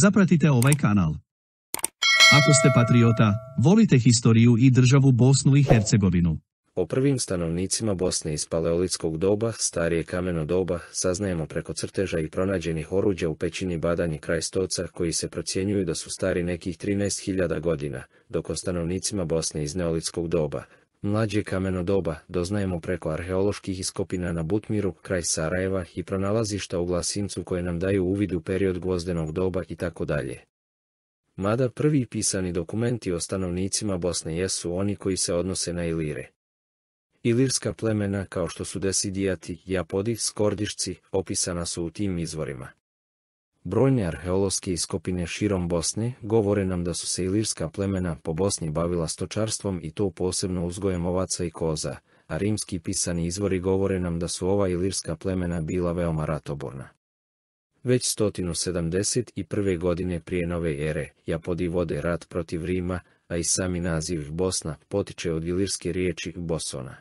Zapratite ovaj kanal. Ako ste patriota, volite historiju i državu Bosnu i Hercegovinu. O prvim stanovnicima Bosne iz paleolitskog doba, starije kameno doba, saznajemo preko crteža i pronađenih oruđa u pećini badanje kraj Stoca koji se procjenjuju da su stari nekih 13.000 godina, dok o stanovnicima Bosne iz neolitskog doba, Mlađe doba doznajemo preko arheoloških iskopina na Butmiru, kraj Sarajeva i pronalazišta u Glasincu koje nam daju uvid u period gvozdenog doba i tako dalje. Mada prvi pisani dokumenti o stanovnicima Bosne jesu oni koji se odnose na Ilire. Ilirska plemena kao što su Desidijati, Japodi, Skordišci, opisana su u tim izvorima. Brojne arheološke iskopine širom Bosne govore nam da su se ilirska plemena po Bosni bavila stočarstvom i to posebno uzgojem ovaca i koza, a rimski pisani izvori govore nam da su ova ilirska plemena bila veoma ratoborna. Već 171. godine prije nove ere, Japodi vode rat protiv Rima, a i sami naziv Bosna potiče od ilirske riječi Bosona.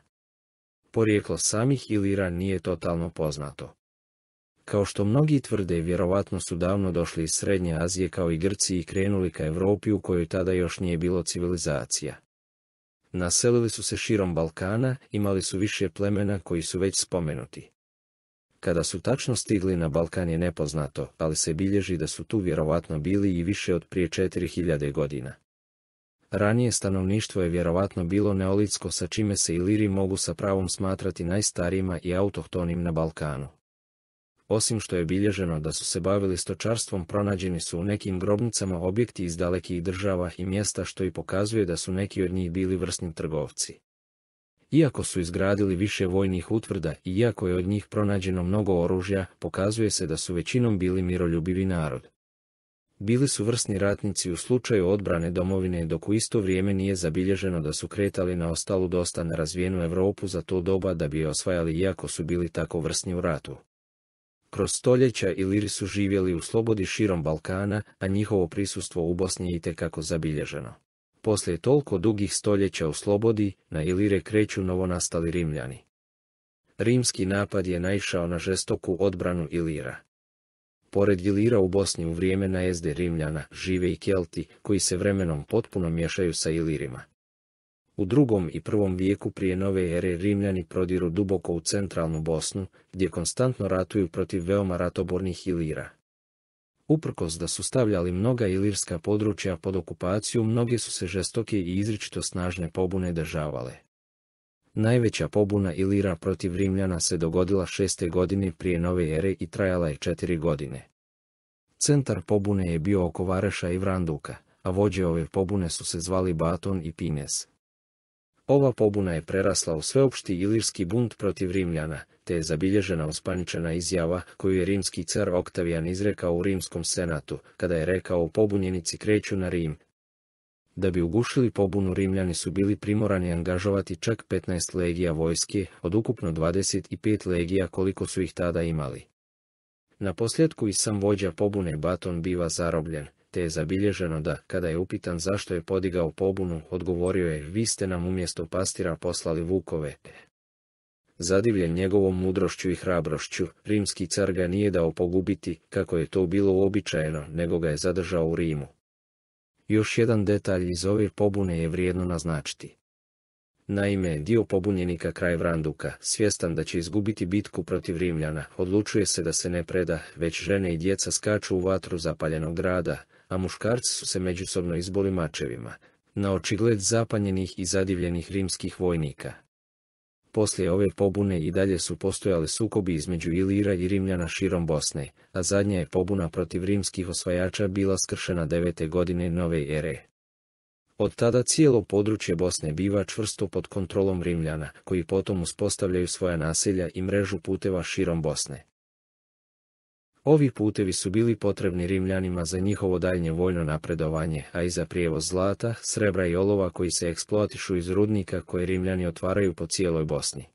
Porijeklo samih Ilira nije totalno poznato. Kao što mnogi tvrde, vjerovatno su davno došli iz Srednje Azije kao i Grci i krenuli ka Europi u kojoj tada još nije bilo civilizacija. Naselili su se širom Balkana, imali su više plemena koji su već spomenuti. Kada su tačno stigli na Balkan je nepoznato, ali se bilježi da su tu vjerovatno bili i više od prije 4000 godina. Ranije stanovništvo je vjerovatno bilo neolitsko sa čime se Iliri mogu sa pravom smatrati najstarijima i autohtonim na Balkanu osim što je bilježeno da su se bavili stočarstvom pronađeni su u nekim grobnicama objekti iz dalekih država i mjesta što i pokazuje da su neki od njih bili vrsni trgovci. Iako su izgradili više vojnih utvrda i iako je od njih pronađeno mnogo oružja, pokazuje se da su većinom bili miroljubivi narod. Bili su vrsni ratnici u slučaju odbrane domovine dok u isto vrijeme nije zabilježeno da su kretali na ostalu dosta nerazvijenu Europu za to doba da bi je osvajali iako su bili tako vrsni u ratu. Kroz stoljeća Iliri su živjeli u slobodi širom Balkana, a njihovo prisustvo u Bosni je tekako zabilježeno. Poslije toliko dugih stoljeća u slobodi, na Ilire kreću novonastali Rimljani. Rimski napad je naišao na žestoku odbranu Ilira. Pored Ilira u Bosni u vrijeme najezde Rimljana žive i Kelti, koji se vremenom potpuno miješaju sa Ilirima. U drugom i prvom vijeku prije nove ere Rimljani prodiru duboko u centralnu Bosnu, gdje konstantno ratuju protiv veoma ratobornih Ilira. Uprkos da su stavljali mnoga ilirska područja pod okupaciju, mnoge su se žestoke i izričito snažne pobune državale. Najveća pobuna Ilira protiv Rimljana se dogodila šeste godine prije nove ere i trajala je četiri godine. Centar pobune je bio oko Vareša i Vranduka, a vođe ove pobune su se zvali Baton i Pines, ova pobuna je prerasla u sveopšti ilirski bunt protiv Rimljana, te je zabilježena ospaničena izjava koju je rimski car Oktavijan izrekao u rimskom senatu, kada je rekao pobunjenici kreću na Rim. Da bi ugušili pobunu Rimljani su bili primorani angažovati čak 15 legija vojske od ukupno 25 legija koliko su ih tada imali. Na posljedku i sam vođa pobune Baton biva zarobljen, te je zabilježeno da, kada je upitan zašto je podigao pobunu, odgovorio je, vi ste nam umjesto pastira poslali vukove. Zadivljen njegovom mudrošću i hrabrošću, rimski car ga nije dao pogubiti, kako je to bilo uobičajeno, nego ga je zadržao u Rimu. Još jedan detalj iz ove pobune je vrijedno naznačiti. Naime, dio pobunjenika kraj Vranduka, svjestan da će izgubiti bitku protiv Rimljana, odlučuje se da se ne preda, već žene i djeca skaču u vatru zapaljenog grada, a muškarci su se međusobno izboli mačevima, na očigled zapanjenih i zadivljenih rimskih vojnika. Poslije ove pobune i dalje su postojale sukobi između Ilira i Rimljana širom Bosne, a zadnja je pobuna protiv rimskih osvajača bila skršena devete godine nove ere. Od tada cijelo područje Bosne biva čvrsto pod kontrolom Rimljana, koji potom uspostavljaju svoja naselja i mrežu puteva širom Bosne. Ovi putevi su bili potrebni Rimljanima za njihovo daljnje vojno napredovanje, a i za prijevoz zlata, srebra i olova koji se eksploatišu iz rudnika koje Rimljani otvaraju po cijeloj Bosni.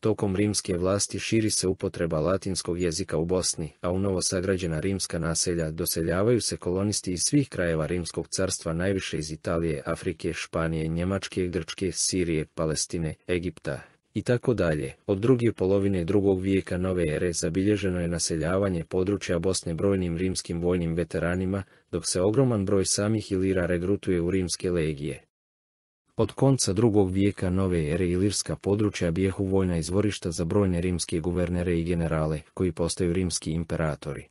Tokom rimske vlasti širi se upotreba latinskog jezika u Bosni, a u novo sagrađena rimska naselja doseljavaju se kolonisti iz svih krajeva rimskog carstva najviše iz Italije, Afrike, Španije, Njemačke, Grčke, Sirije, Palestine, Egipta, i tako dalje. Od druge polovine drugog vijeka nove ere zabilježeno je naseljavanje područja Bosne brojnim rimskim vojnim veteranima, dok se ogroman broj samih Ilira regrutuje u rimske legije. Od konca drugog vijeka nove ere ilirska područja bijehu vojna izvorišta za brojne rimske guvernere i generale, koji postaju rimski imperatori.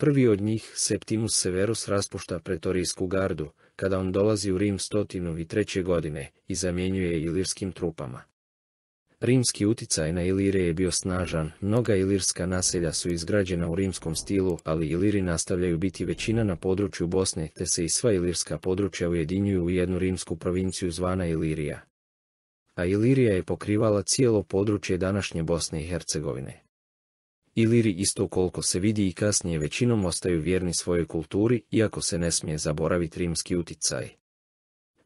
Prvi od njih, Septimus Severus raspušta pretorijsku gardu, kada on dolazi u Rim stotinu treće godine i zamjenjuje ilirskim trupama. Rimski uticaj na Ilire je bio snažan, mnoga ilirska naselja su izgrađena u rimskom stilu, ali Iliri nastavljaju biti većina na području Bosne, te se i sva ilirska područja ujedinjuju u jednu rimsku provinciju zvana Ilirija. A Ilirija je pokrivala cijelo područje današnje Bosne i Hercegovine. Iliri isto koliko se vidi i kasnije većinom ostaju vjerni svojoj kulturi, iako se ne smije zaboraviti rimski uticaj.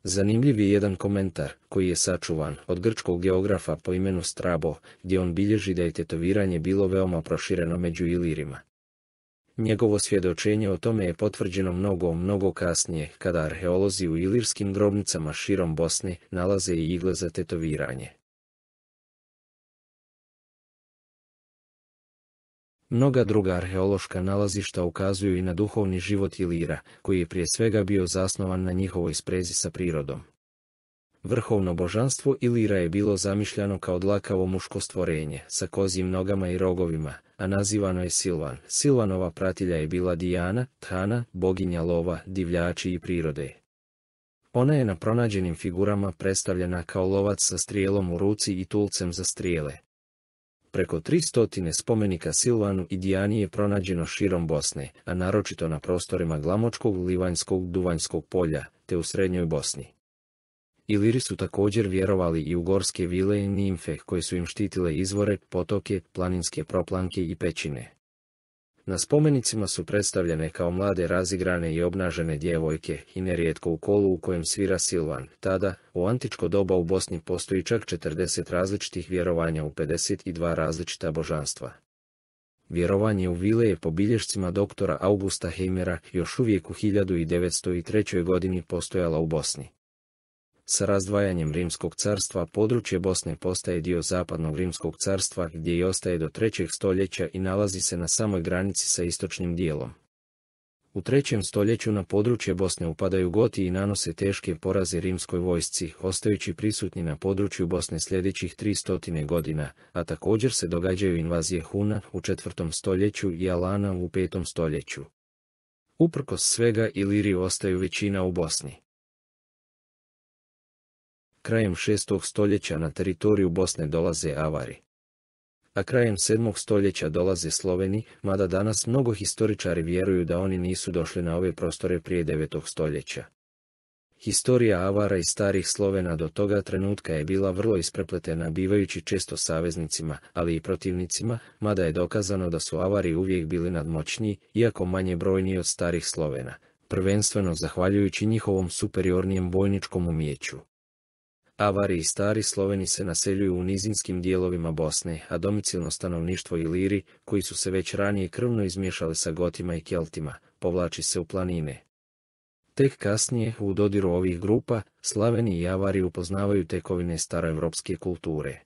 Zanimljiv je jedan komentar, koji je sačuvan od grčkog geografa po imenu Strabo, gdje on bilježi da je tetoviranje bilo veoma prošireno među Ilirima. Njegovo svjedočenje o tome je potvrđeno mnogo, mnogo kasnije, kada arheolozi u ilirskim grobnicama širom Bosne nalaze i igle za tetoviranje. Mnoga druga arheološka nalazišta ukazuju i na duhovni život Ilira, koji je prije svega bio zasnovan na njihovoj sprezi sa prirodom. Vrhovno božanstvo Ilira je bilo zamišljano kao dlakavo muško stvorenje, sa kozim nogama i rogovima, a nazivano je Silvan. Silvanova pratilja je bila Dijana, Thana, boginja lova, divljači i prirode. Ona je na pronađenim figurama predstavljena kao lovac sa strijelom u ruci i tulcem za strijele. Preko 300 spomenika Silvanu i Dijani je pronađeno širom Bosne, a naročito na prostorima Glamočkog, Livanjskog, Duvanjskog polja, te u Srednjoj Bosni. Iliri su također vjerovali i u gorske vile i nimfe koje su im štitile izvore, potoke, planinske proplanke i pećine. Na spomenicima su predstavljene kao mlade razigrane i obnažene djevojke i nerijetko u kolu u kojem svira Silvan. Tada, u antičko doba u Bosni postoji čak 40 različitih vjerovanja u 52 različita božanstva. Vjerovanje u vile je po bilješcima doktora Augusta Heimera još uvijek u 1903. godini postojala u Bosni. S razdvajanjem Rimskog carstva područje Bosne postaje dio zapadnog Rimskog carstva gdje i ostaje do trećeg stoljeća i nalazi se na samoj granici sa istočnim dijelom. U trećem stoljeću na područje Bosne upadaju Goti i nanose teške poraze rimskoj vojsci, ostajući prisutni na području Bosne sljedećih 300 godina, a također se događaju invazije Huna u četvrtom stoljeću i Alana u petom stoljeću. Uprkos svega Iliri ostaju većina u Bosni. Krajem 6. stoljeća na teritoriju Bosne dolaze Avari. A krajem 7. stoljeća dolaze Sloveni, mada danas mnogo historičari vjeruju da oni nisu došli na ove prostore prije 9. stoljeća. Historija Avara i starih Slovena do toga trenutka je bila vrlo isprepletena bivajući često saveznicima, ali i protivnicima, mada je dokazano da su Avari uvijek bili nadmoćniji, iako manje brojniji od starih Slovena, prvenstveno zahvaljujući njihovom superiornijem vojničkom umijeću. Avari i stari Sloveni se naseljuju u nizinskim dijelovima Bosne, a domicilno stanovništvo liri koji su se već ranije krvno izmiješali sa Gotima i Keltima, povlači se u planine. Tek kasnije, u dodiru ovih grupa, Slaveni i Avari upoznavaju tekovine staroevropske kulture.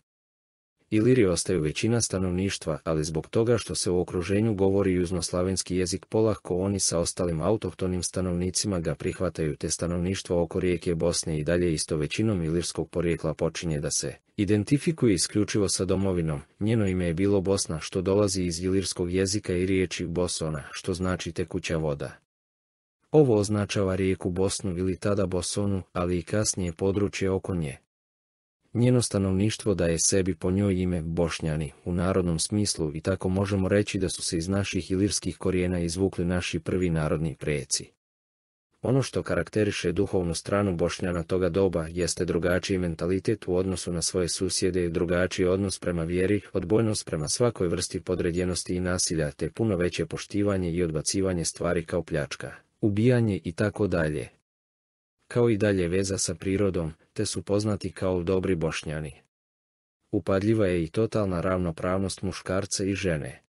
Iliri ostaju većina stanovništva, ali zbog toga što se u okruženju govori južnoslavenski jezik polahko oni sa ostalim autohtonim stanovnicima ga prihvataju te stanovništvo oko rijeke Bosne i dalje isto većinom ilirskog porijekla počinje da se identifikuje isključivo sa domovinom, njeno ime je bilo Bosna što dolazi iz ilirskog jezika i riječi Bosona što znači tekuća voda. Ovo označava rijeku Bosnu ili tada Bosonu, ali i kasnije područje oko nje, Njeno stanovništvo daje sebi po njoj ime Bošnjani u narodnom smislu i tako možemo reći da su se iz naših ilirskih korijena izvukli naši prvi narodni preci. Ono što karakteriše duhovnu stranu Bošnjana toga doba jeste drugačiji mentalitet u odnosu na svoje susjede i drugačiji odnos prema vjeri, odbojnost prema svakoj vrsti podredjenosti i nasilja te puno veće poštivanje i odbacivanje stvari kao pljačka, ubijanje i tako dalje, kao i dalje veza sa prirodom, te su poznati kao dobri bošnjani. Upadljiva je i totalna ravnopravnost muškarca i žene.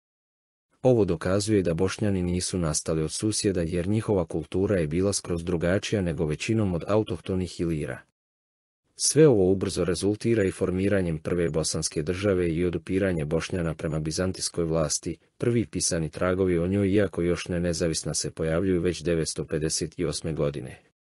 Ovo dokazuje da bošnjani nisu nastali od susjeda jer njihova kultura je bila skroz drugačija nego većinom od autohtonih ilira. Sve ovo ubrzo rezultira i formiranjem prve bosanske države i odupiranje Bošnjana prema bizantijskoj vlasti, prvi pisani tragovi o njoj iako još ne nezavisna se pojavljuju već 958. godine.